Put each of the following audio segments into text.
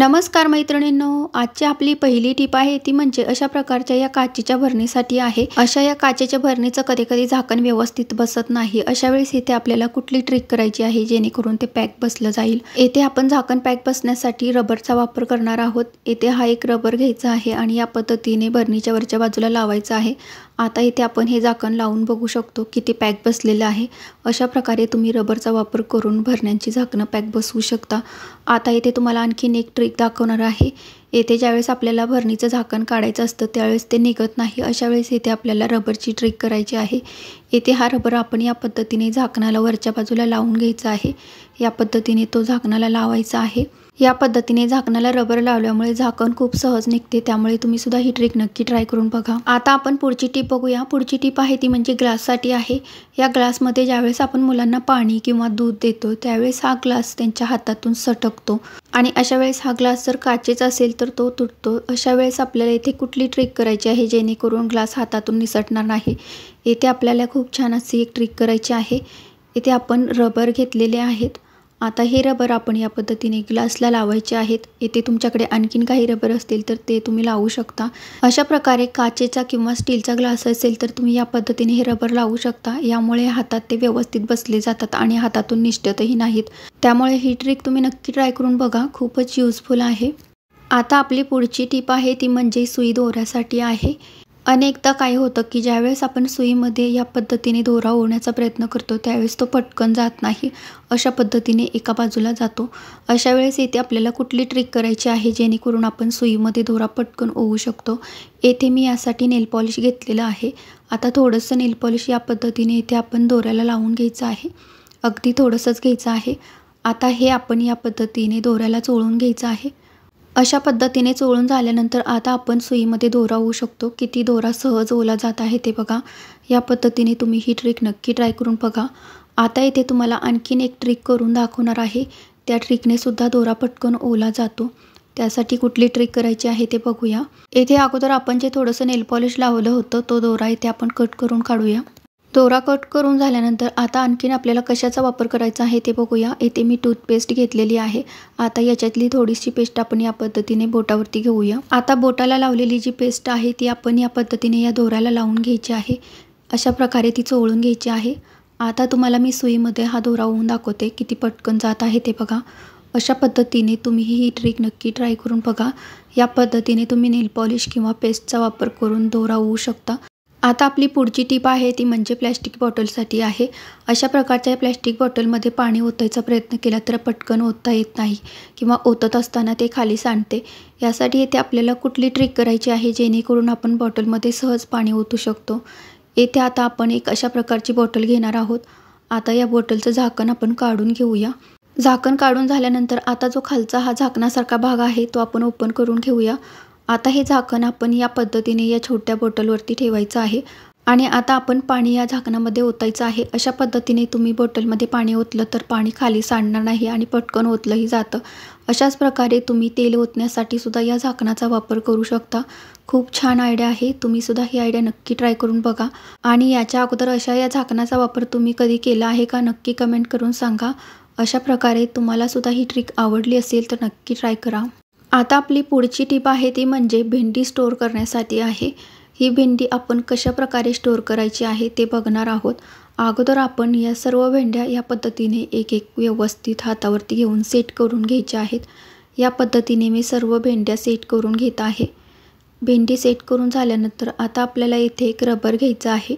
नमस्कार मैत्रिणींनो आजची आपली पहिली टीप आहे ती म्हणजे अशा प्रकारच्या या काचेच्या भरणीसाठी आहे अशा या काचेच्या भरणीचं कधी कधी झाकण व्यवस्थित बसत नाही अशा वेळेस इथे आपल्याला कुठली ट्रिक करायची आहे जेणेकरून ते पॅक बसलं जाईल येथे आपण झाकण पॅक बसण्यासाठी रबरचा वापर करणार आहोत येथे हा एक रबर घ्यायचा आहे आणि या पद्धतीने भरणीच्या वरच्या बाजूला लावायचा आहे आता इथे आपण हे झाकण लावून बघू शकतो किती पॅक बसलेलं आहे अशा प्रकारे तुम्ही रबरचा वापर करून भरण्यांची झाकणं पॅक बसवू शकता आता इथे तुम्हाला आणखीन एक ट्रिक दाखवणार आहे येथे ज्यावेळेस आपल्याला भरणीचं झाकण काढायचं असतं त्यावेळेस ते निघत नाही अशा वेळेस येथे आपल्याला रबरची ट्रिक करायची आहे येथे हा रबर आपण या पद्धतीने झाकणाला वरच्या बाजूला लावून घ्यायचा आहे या पद्धतीने तो झाकणाला लावायचा आहे या पद्धतीने झाकणाला रबर लावल्यामुळे झाकण खूप सहज निघते त्यामुळे तुम्ही सुद्धा ही ट्रिक नक्की ट्राय करून बघा आता आपण पुढची टीप बघूया पुढची टीप आहे ती म्हणजे ग्लाससाठी आहे या ग्लासमध्ये ज्यावेळेस आपण मुलांना पाणी किंवा दूध देतो त्यावेळेस हा ग्लास त्यांच्या हातातून सटकतो आणि अशा वेळेस हा ग्लास जर काचेच असेल तर तो तुटतो अशा वेळेस आपल्याला इथे कुठली ट्रिक करायची आहे जेणेकरून ग्लास हातातून निसटणार नाही येथे आपल्याला खूप छान अशी एक ट्रिक करायची आहे इथे आपण रबर घेतलेले आहेत आता हे रबर आपण या पद्धतीने ग्लासला लावायचे आहेत येथे तुमच्याकडे आणखीन काही रबर असतील तर ते तुम्ही लावू शकता अशा प्रकारे काचेचा किंवा स्टीलचा ग्लास असेल तर तुम्ही या पद्धतीने हे रबर लावू शकता यामुळे हातात ते व्यवस्थित बसले जातात आणि हातातून निष्ठतही नाहीत त्यामुळे ही ट्रिक तुम्ही नक्की ट्राय करून बघा खूपच युजफुल आहे आता आपली पुढची टीप आहे ती म्हणजे सुई दोऱ्यासाठी आहे अनेकदा काय होतं की ज्यावेळेस आपण सुईमध्ये या पद्धतीने दोरा ओढण्याचा प्रयत्न करतो त्यावेळेस तो पटकन जात नाही अशा पद्धतीने एका बाजूला जातो अशा वेळेस येथे आपल्याला कुठली ट्रिक करायची आहे जेणेकरून आपण सुईमध्ये दोरा पटकन ओवू शकतो येथे मी यासाठी नेल पॉलिश घेतलेलं आहे आता थोडंसं पॉलिश या पद्धतीने इथे आपण दोऱ्याला लावून घ्यायचं आहे अगदी थोडंसंच घ्यायचं आहे आता हे आपण या पद्धतीने दोऱ्याला चोळून घ्यायचं आहे अशा पद्धतीने चोळून झाल्यानंतर आता आपण सुईमध्ये दोरा होऊ शकतो किती दोरा सहज ओला जात आहे ते बघा या पद्धतीने तुम्ही ही ट्रिक नक्की ट्राय करून बघा आता इथे तुम्हाला आणखीन एक ट्रिक करून दाखवणार आहे त्या ट्रिकने सुद्धा दोरा पटकन ओला जातो त्यासाठी कुठली ट्रिक करायची आहे ते बघूया इथे अगोदर आपण जे थोडंसं नेलपॉलिश लावलं होतं तो दोरा इथे आपण कट करून काढूया दोरा कट करून झाल्यानंतर आता आणखीन आपल्याला कशाचा वापर करायचा आहे ते बघूया येथे मी टूथपेस्ट घेतलेली आहे आता याच्यातली थोडीशी पेस्ट आपण या पद्धतीने बोटावरती घेऊया आता बोटाला लावलेली जी पेस्ट आहे ती आपण या पद्धतीने या दोऱ्याला लावून घ्यायची आहे अशा प्रकारे ती चोळून घ्यायची आहे आता तुम्हाला मी सुईमध्ये हा दोरा होऊन दाखवते किती पटकन जात आहे ते बघा अशा पद्धतीने तुम्ही ही ट्रिक नक्की ट्राय करून बघा या पद्धतीने तुम्ही नेल पॉलिश किंवा पेस्टचा वापर करून दोरा होऊ शकता आता आपली पुढची टीप आहे ती म्हणजे प्लॅस्टिक बॉटलसाठी आहे अशा प्रकारच्या प्लॅस्टिक बॉटलमध्ये पाणी ओतायचा प्रयत्न केला तर पटकन ओतता येत नाही किंवा ओतत असताना ते खाली सांडते यासाठी येथे आपल्याला कुठली ट्रिक करायची आहे जेणेकरून आपण बॉटलमध्ये सहज पाणी ओतू शकतो येथे आता आपण एक अशा प्रकारची बॉटल घेणार आहोत आता या बॉटलचं झाकण आपण काढून घेऊया झाकण काढून झाल्यानंतर आता जो खालचा हा झाकणासारखा भाग आहे तो आपण ओपन करून घेऊया आता हे झाकण आपण या पद्धतीने या छोट्या बॉटलवरती ठेवायचं आहे आणि आता आपण पाणी या झाकणामध्ये ओतायचं आहे अशा पद्धतीने तुम्ही बॉटलमध्ये पाणी ओतलं तर पाणी खाली सांडणार नाही आणि पटकन ओतलंही जातं अशाच प्रकारे तुम्ही तेल ओतण्यासाठी सुद्धा या झाकणाचा वापर करू शकता खूप छान आयडिया आहे तुम्ही सुद्धा ही आयडिया नक्की ट्राय करून बघा आणि याच्या अगोदर अशा या झाकणाचा वापर तुम्ही कधी केला आहे का नक्की कमेंट करून सांगा अशा प्रकारे तुम्हाला सुद्धा ही ट्रिक आवडली असेल तर नक्की ट्राय करा आता आपली पुढची टीप आहे ती म्हणजे भेंडी स्टोअर करण्यासाठी आहे ही भेंडी आपण कशा प्रकारे स्टोअर करायची आहे ते बघणार आहोत अगोदर आपण या सर्व भेंड्या या पद्धतीने एक एक व्यवस्थित हातावरती घेऊन सेट करून घ्यायच्या आहेत या पद्धतीने मी सर्व भेंड्या सेट करून घेत आहे भेंडी सेट करून झाल्यानंतर आता आपल्याला इथे एक रबर घ्यायचं आहे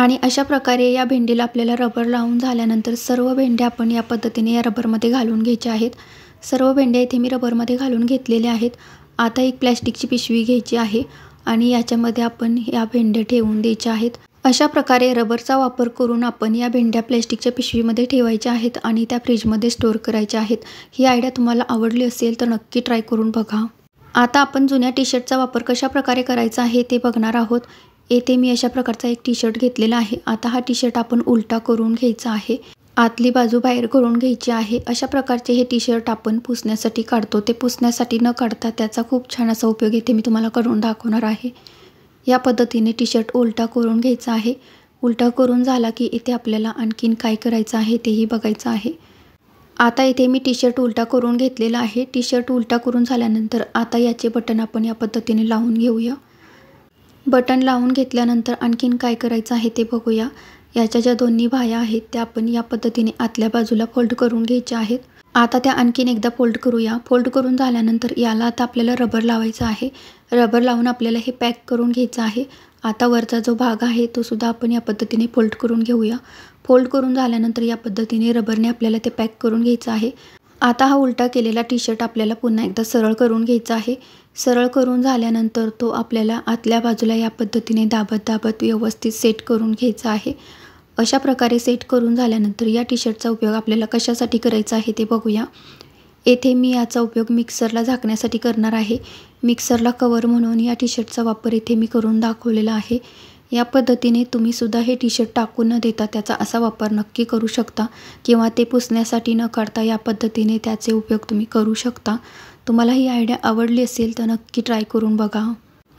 आणि अशा प्रकारे या भेंडीला आपल्याला रबर लावून झाल्यानंतर सर्व भेंड्या आपण या पद्धतीने या रबरमध्ये घालून घ्यायच्या आहेत सर्व भेंड्या इथे मी रबरमध्ये घालून घेतलेल्या आहेत आता एक प्लॅस्टिकची पिशवी घ्यायची आहे आणि याच्यामध्ये आपण या भेंड्या ठेवून द्यायच्या आहेत अशा प्रकारे रबरचा वापर करून आपण या भेंड्या प्लॅस्टिकच्या पिशवीमध्ये ठेवायच्या आहेत आणि त्या फ्रीजमध्ये स्टोअर करायच्या आहेत ही आयडिया तुम्हाला आवडली असेल तर नक्की ट्राय करून बघा आता आपण जुन्या टी शर्टचा वापर कशा प्रकारे करायचा आहे ते बघणार आहोत येथे मी अशा प्रकारचा एक टी शर्ट घेतलेला आहे आता हा टी शर्ट आपण उलटा करून घ्यायचा आहे आतली बाजू बाहेर करून घ्यायची आहे अशा प्रकारचे हे टी शर्ट आपण पुसण्यासाठी काढतो ते पुसण्यासाठी न काढता त्याचा खूप छान असा उपयोग येते मी तुम्हाला करून दाखवणार आहे या पद्धतीने टी शर्ट उलटा करून घ्यायचा आहे उलटा करून झाला की इथे आपल्याला आणखीन काय करायचं आहे तेही बघायचं आहे आता इथे मी टी शर्ट उलटा करून घेतलेला आहे टी शर्ट उलटा करून झाल्यानंतर आता याचे बटन आपण या पद्धतीने लावून घेऊया बटन लावून घेतल्यानंतर आणखीन काय करायचं आहे ते बघूया याच्या ज्या दोन्ही बाह्या आहेत त्या आपण या पद्धतीने आतल्या बाजूला फोल्ड करून घ्यायच्या आहेत आता त्या आणखीन एकदा फोल्ड करूया फोल्ड करून झाल्यानंतर याला आता आपल्याला रबर लावायचं आहे रबर लावून आपल्याला हे पॅक करून घ्यायचं आहे आता वरचा जो भाग आहे तो सुद्धा आपण या पद्धतीने फोल्ड करून घेऊया फोल्ड करून झाल्यानंतर या पद्धतीने रबरने आपल्याला ते पॅक करून घ्यायचं आहे आता हा उलटा केलेला टी शर्ट आपल्याला पुन्हा एकदा सरळ करून घ्यायचा आहे सरळ करून झाल्यानंतर तो आपल्याला आतल्या बाजूला या पद्धतीने दाबत दाबत व्यवस्थित सेट करून घ्यायचा आहे अशा प्रकारे सेट करून झाल्यानंतर या टी शर्टचा उपयोग आपल्याला कशासाठी करायचा आहे ते बघूया येथे मी याचा उपयोग मिक्सरला झाकण्यासाठी करणार आहे मिक्सरला कवर म्हणून या टी शर्टचा वापर येथे मी करून दाखवलेला आहे या पद्धतीने तुम्ही सुद्धा हे टी शर्ट टाकून न देता त्याचा असा वापर नक्की करू शकता किंवा ते पुसण्यासाठी न करता या पद्धतीने त्याचे उपयोग तुम्ही करू शकता तुम्हाला ही आयडिया आवडली असेल तर नक्की ट्राय करून बघा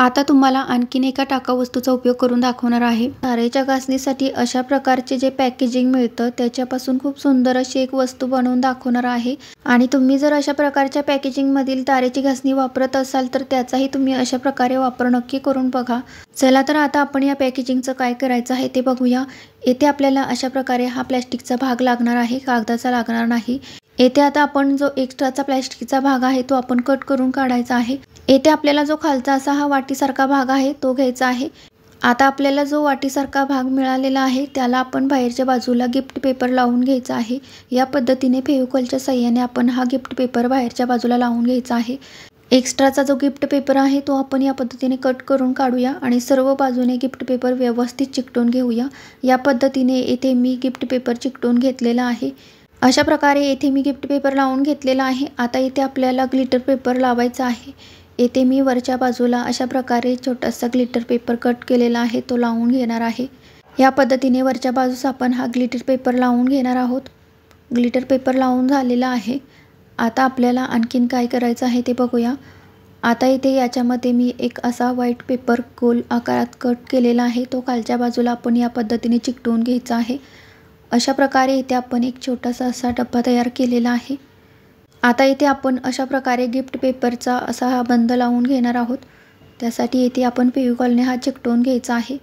आता तुम्हाला आणखीन एका टाका वस्तूचा उपयोग करून दाखवणार आहे तारेच्या घासणीसाठी अशा प्रकारचे जे पॅकेजिंग मिळतं त्याच्यापासून खूप सुंदर अशी एक वस्तू बनवून दाखवणार आहे आणि तुम्ही जर अशा प्रकारच्या पॅकेजिंगमधील तारेची घासणी वापरत असाल तर त्याचाही तुम्ही अशा प्रकारे वापर नक्की करून बघा चला तर आता आपण या पॅकेजिंगचं काय करायचं आहे ते बघूया येथे आपल्याला अशा प्रकारे हा प्लॅस्टिकचा भाग लागणार आहे कागदाचा लागणार नाही येथे आता आपण जो एक्स्ट्राचा प्लॅस्टिकचा भाग आहे तो आपण कट करून काढायचा आहे येथे आपल्याला जो खालचा असा हा वाटीसारखा भाग आहे तो घ्यायचा आहे आता आपल्याला जो वाटीसारखा भाग मिळालेला आहे त्याला आपण बाहेरच्या बाजूला गिफ्ट पेपर लावून घ्यायचा आहे या पद्धतीने फेविकॉलच्या सह्याने आपण हा गिफ्ट पेपर बाहेरच्या बाजूला लावून घ्यायचा आहे एक्स्ट्राचा जो गिफ्ट पेपर आहे तो आपण या पद्धतीने कट करून काढूया आणि सर्व बाजूने गिफ्ट पेपर व्यवस्थित चिकटून घेऊया या पद्धतीने येथे मी गिफ्ट पेपर चिकटून घेतलेला आहे अशा प्रकारे येथे मी गिफ्ट पेपर लावून घेतलेला आहे आता इथे आपल्याला ग्लिटर पेपर लावायचा आहे येथे मी वरच्या बाजूला अशा प्रकारे छोटासा ग्लिटर पेपर कट केलेला आहे तो लावून घेणार आहे या पद्धतीने वरच्या बाजूस आपण हा ग्लिटर पेपर लावून घेणार आहोत ग्लिटर पेपर लावून झालेला आहे आता आपल्याला आणखीन काय करायचं आहे ते बघूया आता इथे याच्यामध्ये मी एक असा व्हाईट पेपर गोल आकारात कट केलेला आहे तो खालच्या बाजूला आपण या पद्धतीने चिकटवून घ्यायचा आहे अशा प्रकारे इथे आपण एक छोटासा असा डब्बा तयार केलेला आहे आता इथे आपण अशा प्रकारे गिफ्ट पेपरचा असा हा बंद लावून घेणार आहोत त्यासाठी इथे आपण फेविकॉलने हा चिकटवून घ्यायचा आहे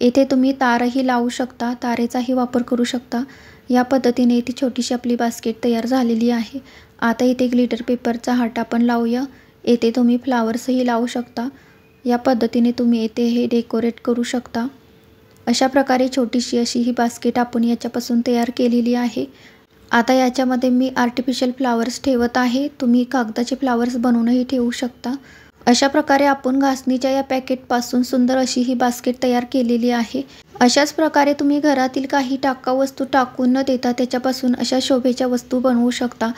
येथे तुम्ही तारही लावू शकता तारेचाही वापर करू शकता या पद्धतीने इथे छोटीशी आपली बास्केट तयार झालेली आहे आता इथे ग्लिटर पेपरचा हाट आपण लावूया येथे तुम्ही फ्लावर्सही लावू शकता या पद्धतीने तुम्ही येथे हे डेकोरेट करू शकता अशा प्रकारे छोटीशी अशी ही बास्केट आपण याच्यापासून तयार केलेली आहे आता याच्यामध्ये मी आर्टिफिशियल फ्लावर्स ठेवत आहे तुम्ही कागदाचे फ्लावर्स बनवूनही ठेवू शकता अशा प्रकारे आपण घासणीच्या या पॅकेटपासून सुंदर अशी ही बास्केट तयार केलेली आहे अशाच प्रकारे तुम्ही घरातील काही टाका वस्तू टाकून न देता त्याच्यापासून अशा शोभेच्या वस्तू बनवू शकता